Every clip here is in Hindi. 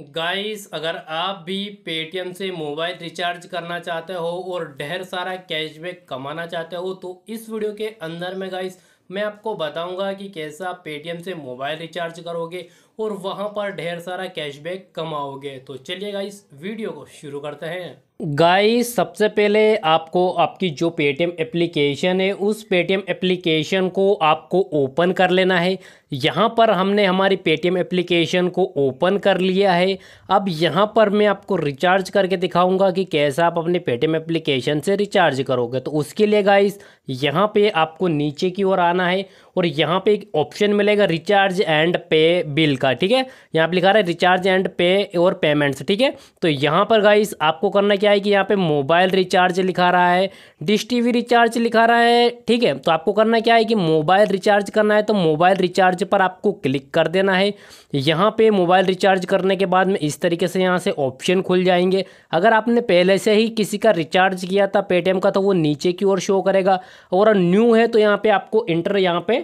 गाइस अगर आप भी पेटीएम से मोबाइल रिचार्ज करना चाहते हो और ढेर सारा कैशबैक कमाना चाहते हो तो इस वीडियो के अंदर में गाइस मैं आपको बताऊंगा कि कैसा पेटीएम से मोबाइल रिचार्ज करोगे और वहाँ पर ढेर सारा कैशबैक कमाओगे तो चलिए गाइस वीडियो को शुरू करते हैं गाइस सबसे पहले आपको आपकी जो पेटीएम एप्लीकेशन है उस पेटीएम एप्लीकेशन को आपको ओपन कर लेना है यहाँ पर हमने हमारी पेटीएम एप्लीकेशन को ओपन कर लिया है अब यहाँ पर मैं आपको रिचार्ज करके दिखाऊंगा कि कैसे आप अपने पेटीएम एप्लीकेशन से रिचार्ज करोगे तो उसके लिए गाइस यहाँ पे आपको नीचे की ओर आना है और यहाँ पे एक ऑप्शन मिलेगा रिचार्ज एंड पे बिल का ठीक है यहाँ पे लिखा रहा है रिचार्ज एंड पे और पेमेंट्स ठीक है तो यहाँ पर गाइस आपको करना क्या है कि यहाँ पे मोबाइल रिचार्ज लिखा रहा है डिश टी रिचार्ज लिखा रहा है ठीक है तो आपको करना क्या है कि मोबाइल रिचार्ज करना है तो मोबाइल रिचार्ज पर आपको क्लिक कर देना है यहाँ पर मोबाइल रिचार्ज करने के बाद में इस तरीके से यहाँ से ऑप्शन खुल जाएंगे अगर आपने पहले से ही किसी का रिचार्ज किया था पेटीएम का तो वो नीचे की ओर शो करेगा और न्यू है तो यहाँ पे आपको इंटर यहाँ पे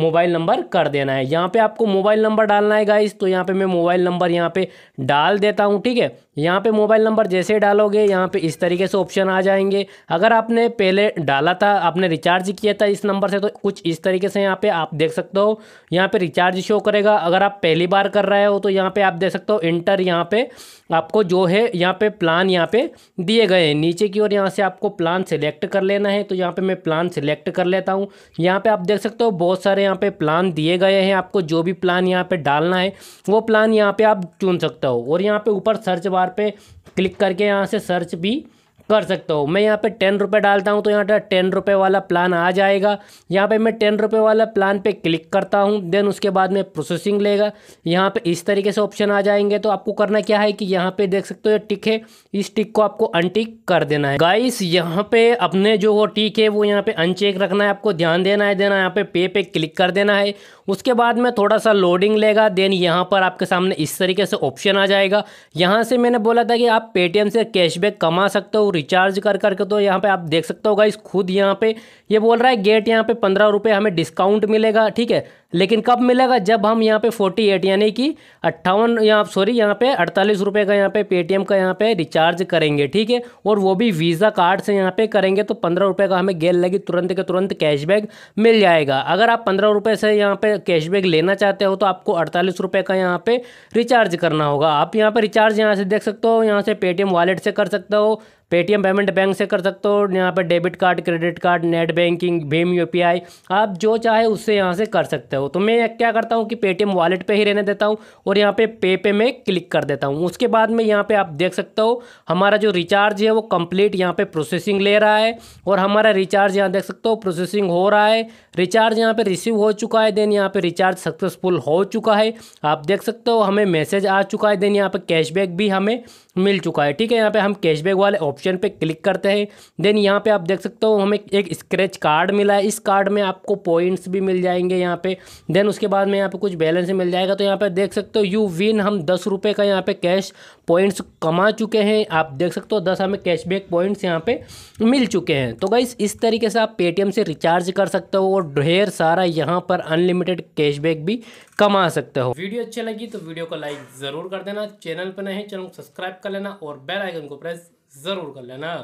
मोबाइल नंबर कर देना है यहाँ पे आपको मोबाइल नंबर डालना है गाइज तो यहाँ पे मैं मोबाइल नंबर यहाँ पे डाल देता हूँ ठीक है यहाँ पे मोबाइल नंबर जैसे डालोगे यहाँ पे इस तरीके से ऑप्शन आ जाएंगे अगर आपने पहले डाला था आपने रिचार्ज किया था इस नंबर से तो कुछ इस तरीके से यहाँ पे आप देख सकते हो यहाँ पे रिचार्ज शो करेगा अगर आप पहली बार कर रहे हो तो यहाँ पे आप देख सकते हो इंटर यहाँ पे आपको जो है यहाँ पे प्लान यहाँ पे दिए गए हैं नीचे की ओर यहाँ से आपको प्लान सेलेक्ट कर लेना है तो यहाँ पे मैं प्लान सेलेक्ट कर लेता हूँ यहाँ पे आप देख सकते हो बहुत सारे यहाँ पे प्लान दिए गए हैं आपको जो भी प्लान यहाँ पे डालना है वो प्लान यहाँ पे आप चुन सकते हो और यहाँ पे ऊपर सर्च बार पे क्लिक करके यहाँ से सर्च भी कर सकता हूँ मैं यहाँ पे टेन रुपये डालता हूँ तो यहाँ पर टेन रुपये वाला प्लान आ जाएगा यहाँ पे मैं टेन रुपये वाला प्लान पे क्लिक करता हूँ देन उसके बाद में प्रोसेसिंग लेगा यहाँ पे इस तरीके से ऑप्शन आ जाएंगे तो आपको करना क्या है कि यहाँ पे देख सकते हो ये टिक है इस टिक को आपको अनटिक कर देना है गाइस यहाँ पे अपने जो वो टिक है वो यहाँ पे अनचेक रखना है आपको ध्यान देना है देना यहाँ पे पे पे क्लिक कर देना है उसके बाद में थोड़ा सा लोडिंग लेगा देन यहाँ पर आपके सामने इस तरीके से ऑप्शन आ जाएगा यहाँ से मैंने बोला था कि आप पेटीएम से कैशबैक कमा सकते हो रिचार्ज कर करके तो यहाँ पे आप देख सकते हो गाइस खुद यहाँ पे ये बोल रहा है गेट यहाँ पे पंद्रह रुपये हमें डिस्काउंट मिलेगा ठीक है लेकिन कब मिलेगा जब हम यहाँ पे फोर्टी एट यानी कि अट्ठावन यहाँ सॉरी यहाँ पे अड़तालीस रुपये का यहाँ पे पेटीएम का यहाँ पे रिचार्ज करेंगे ठीक है और वो भी वीज़ा कार्ड से यहाँ पे करेंगे तो पंद्रह रुपये का हमें गेल लगी तुरंत के तुरंत कैशबैक मिल जाएगा अगर आप पंद्रह रुपये से यहाँ पे कैशबैक लेना चाहते हो तो आपको अड़तालीस रुपये का यहाँ पे रिचार्ज करना होगा आप यहाँ पे रिचार्ज यहाँ से देख सकते हो यहाँ से पेटीएम वॉलेट से कर सकते हो पेटीएम पेमेंट बैंक से कर सकते हो यहाँ पर debit card credit card net banking भीम यू आप जो चाहे उससे यहाँ से कर सकते हो तो मैं क्या करता हूँ कि पेटीएम वॉलेट पर पे ही रहने देता हूँ और यहाँ पे पे पे में क्लिक कर देता हूँ उसके बाद में यहाँ पे आप देख सकते हो हमारा जो रिचार्ज है वो कम्प्लीट यहाँ पर प्रोसेसिंग ले रहा है और हमारा रिचार्ज यहाँ देख सकते हो प्रोसेसिंग हो रहा है रिचार्ज यहाँ पर रिसीव हो चुका है देन यहाँ पर रिचार्ज सक्सेसफुल हो चुका है आप देख सकते हो हमें मैसेज आ चुका है देन यहाँ पर कैशबैक भी हमें मिल चुका है ठीक है यहाँ पे हम कैशबैक वाले ऑप्शन पे क्लिक करते हैं देन यहाँ पे आप देख सकते हो हमें एक स्क्रैच कार्ड मिला है इस कार्ड में आपको पॉइंट्स भी मिल जाएंगे यहाँ पे देन उसके बाद में यहाँ पे कुछ बैलेंस मिल जाएगा तो यहाँ पे देख सकते हो यू विन हम दस रुपये का यहाँ पे कैश पॉइंट्स कमा चुके हैं आप देख सकते हो दस हमें कैशबैक पॉइंट्स यहाँ पे मिल चुके हैं तो गाइस इस तरीके से आप पेटीएम से रिचार्ज कर सकते हो और ढेर सारा यहाँ पर अनलिमिटेड कैशबैक भी कमा सकते हो वीडियो अच्छी लगी तो वीडियो को लाइक ज़रूर कर देना चैनल पर नहीं चैनल को सब्सक्राइब कर लेना और बेल आइकन को प्रेस ज़रूर कर लेना